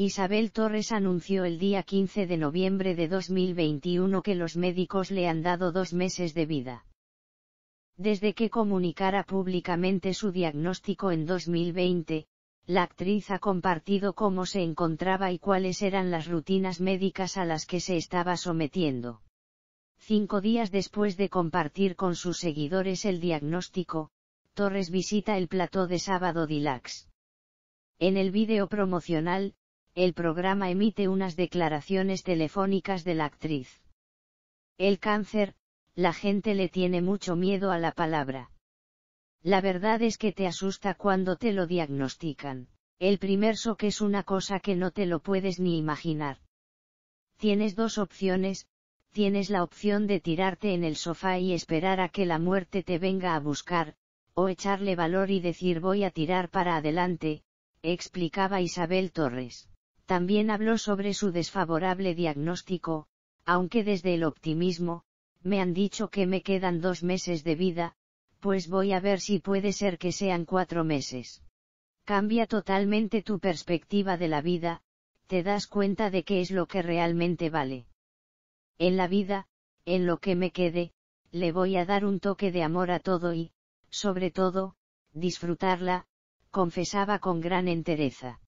Isabel Torres anunció el día 15 de noviembre de 2021 que los médicos le han dado dos meses de vida. Desde que comunicara públicamente su diagnóstico en 2020, la actriz ha compartido cómo se encontraba y cuáles eran las rutinas médicas a las que se estaba sometiendo. Cinco días después de compartir con sus seguidores el diagnóstico, Torres visita el plató de Sábado Dilax. En el video promocional, el programa emite unas declaraciones telefónicas de la actriz. El cáncer, la gente le tiene mucho miedo a la palabra. La verdad es que te asusta cuando te lo diagnostican. El primer shock es una cosa que no te lo puedes ni imaginar. Tienes dos opciones, tienes la opción de tirarte en el sofá y esperar a que la muerte te venga a buscar, o echarle valor y decir voy a tirar para adelante, explicaba Isabel Torres también habló sobre su desfavorable diagnóstico, aunque desde el optimismo, me han dicho que me quedan dos meses de vida, pues voy a ver si puede ser que sean cuatro meses. Cambia totalmente tu perspectiva de la vida, te das cuenta de qué es lo que realmente vale. En la vida, en lo que me quede, le voy a dar un toque de amor a todo y, sobre todo, disfrutarla, confesaba con gran entereza.